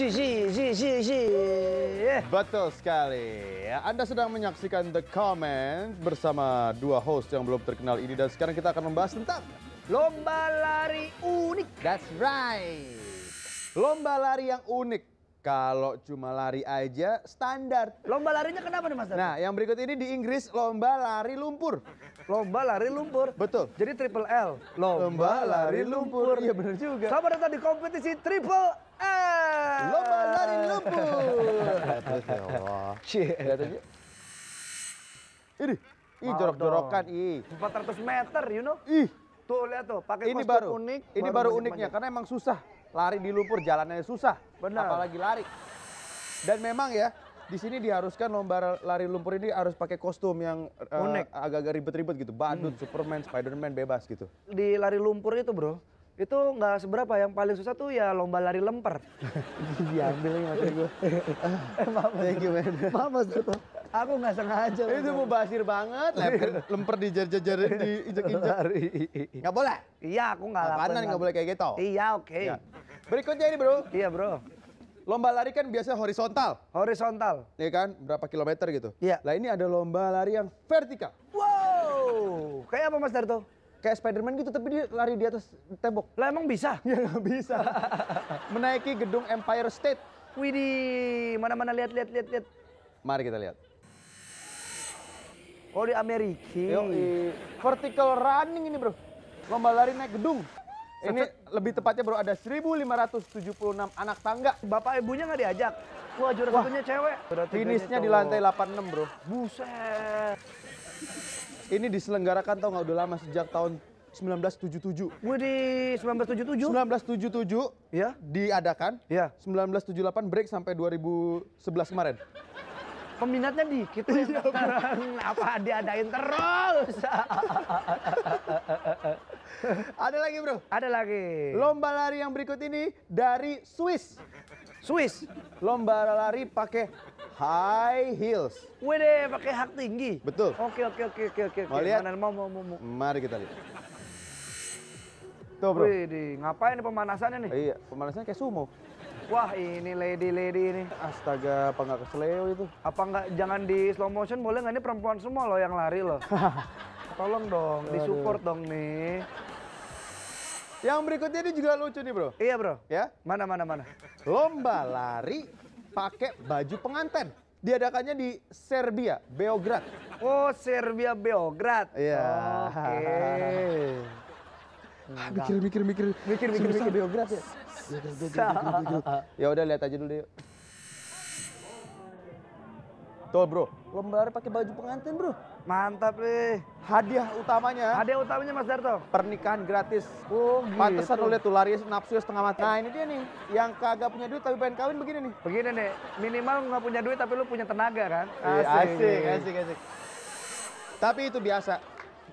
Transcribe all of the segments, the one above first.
Zizi, Zizi, Zizi. Betul sekali. Anda sedang menyaksikan The Comment bersama dua host yang belum terkenal ini. Dan sekarang kita akan membahas tentang Lomba Lari Unik. That's right. Lomba lari yang unik. Kalau cuma lari aja standar. Lomba larinya kenapa nih Mas? Nah, yang berikut ini di Inggris lomba lari lumpur. Lomba lari lumpur. Betul. Jadi triple L. Lomba, lomba lari lumpur. Iya benar juga. Sama datang di kompetisi triple L. Lomba lari lumpur. ya Allah. Lihat Ini, ih jorok-jorokan ih. 400 meter, you know. Ih. Tuh lihat tuh, pakai ini baru unik. Ini baru, baru uniknya karena emang susah. Lari di lumpur jalannya susah. Benar. Apalagi lari. Dan memang ya, di sini diharuskan lomba lari lumpur ini harus pakai kostum yang uh, agak-agak ribet-ribet gitu. Badut, hmm. Superman, Spiderman bebas gitu. Di lari lumpur itu, Bro, itu nggak seberapa yang paling susah tuh ya lomba lari lemper diambil nih mata gue eh, maaf thank you man maaf mas Toto aku nggak sengaja itu mau basir banget lemper, lemper jajar jajar injak-injak nggak boleh iya aku nggak lakukan nggak boleh kayak gitu iya oke okay. ya. berikutnya ini bro iya bro Lomba lari kan biasanya horizontal. Horizontal. Iya kan, berapa kilometer gitu. Iya. Lah ini ada lomba lari yang vertikal. Wow, kayak apa Mas Darto? kayak Spiderman gitu tapi dia lari di atas tembok. Lah emang bisa? Ya nggak bisa. Menaiki gedung Empire State. Widi, mana-mana lihat lihat lihat lihat. Mari kita lihat. Oh di Amerika. Yoi. Vertical running ini bro. Lomba lari naik gedung. Ini lebih tepatnya bro ada 1576 anak tangga. Bapak ibunya nggak diajak. Wah juara satunya cewek. Finishnya di lantai 86 bro. Buset ini diselenggarakan tau nggak udah lama sejak tahun 1977. Wih, 1977. 1977 ya diadakan. Ya. 1978 break sampai 2011 kemarin. Peminatnya dikit ya. Apa diadain terus? Ada lagi, Bro? Ada lagi. Lomba lari yang berikut ini dari Swiss. Swiss. Lomba lari pakai high heels. Wede, pakai hak tinggi. Betul. Oke, oke, oke, oke, oke. Mau lihat? Mau, mau, mau, mau. Mari kita lihat. Tuh, bro. Wede, ngapain pemanasannya nih? Iya, pemanasannya kayak sumo. Wah, ini lady-lady ini. Astaga, apa nggak kesleo itu? Apa nggak, jangan di slow motion boleh nggak? Ini perempuan semua loh yang lari loh. Tolong dong, disupport dong nih. Yang berikutnya ini juga lucu nih, bro. Iya, bro. Ya? Mana, mana, mana? Lomba lari pakai baju penganten. Diadakannya di Serbia, Beograd. Oh, Serbia Beograd. Iya. Oke. Ah, mikir, mikir, mikir. Mikir, mikir, mikir. Beograd ya. Ya udah lihat aja dulu Yuk. Tuh bro, Lomba lari pakai baju pengantin bro. Mantap nih. Hadiah utamanya. Hadiah utamanya Mas Darto. Pernikahan gratis. Oh gitu. Pantesan oleh tuh lari nafsu setengah mati. Nah ini dia nih, yang kagak punya duit tapi pengen kawin begini nih. Begini nih, minimal nggak punya duit tapi lu punya tenaga kan. Iya, asik, asik, asik. asik. Tapi itu biasa.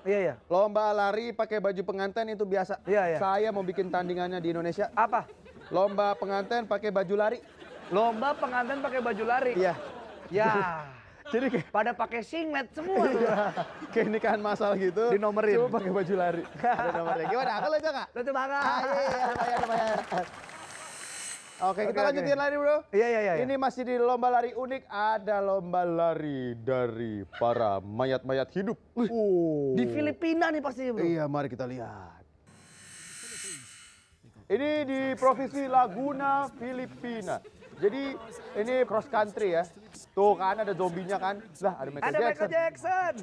Iya, iya. Lomba lari pakai baju pengantin itu biasa. Iya, iya. Saya mau bikin tandingannya di Indonesia. Apa? Lomba pengantin pakai baju lari. Lomba pengantin pakai baju lari? Iya. Ya. Jadi kayak pada pakai singlet semua. Iya. kayak nikahan masal gitu. Dinomerin. Cuma pakai baju lari. Ada nomornya. Gimana? Aku lucu nggak? Lucu banget. Ah, iya, iya, iya. lumayan, lumayan. Oke, okay, kita okay. lanjutin lari, Bro. Iya, iya, iya, iya. Ini masih di lomba lari unik, ada lomba lari dari para mayat-mayat hidup. Uh, oh. Di Filipina nih pasti Bro. Iya, mari kita lihat. Ini di Provinsi Laguna, Filipina. Jadi ini cross country ya. Tuh kan ada zombinya kan. Lah ada Michael ada Jackson. Michael Jackson.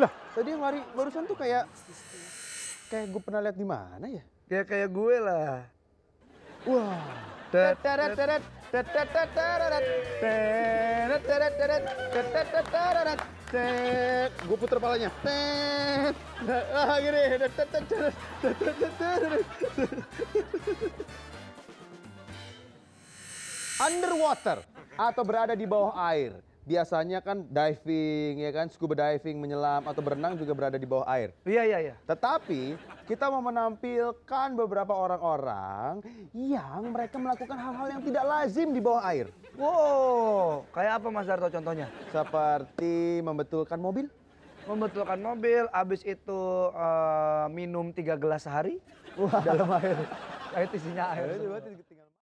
Lah tadi yang lari barusan tuh kayak kayak gue pernah lihat di mana ya? Kayak kayak gue lah. Wah. Gue puter palanya. Gini underwater atau berada di bawah air. Biasanya kan diving ya kan, scuba diving, menyelam atau berenang juga berada di bawah air. Iya iya iya. Tetapi kita mau menampilkan beberapa orang-orang yang mereka melakukan hal-hal yang tidak lazim di bawah air. Wow, kayak apa Mas Darto contohnya? Seperti membetulkan mobil. Membetulkan mobil, habis itu uh, minum tiga gelas sehari. Wah. Dalam air. Air isinya air. Ya,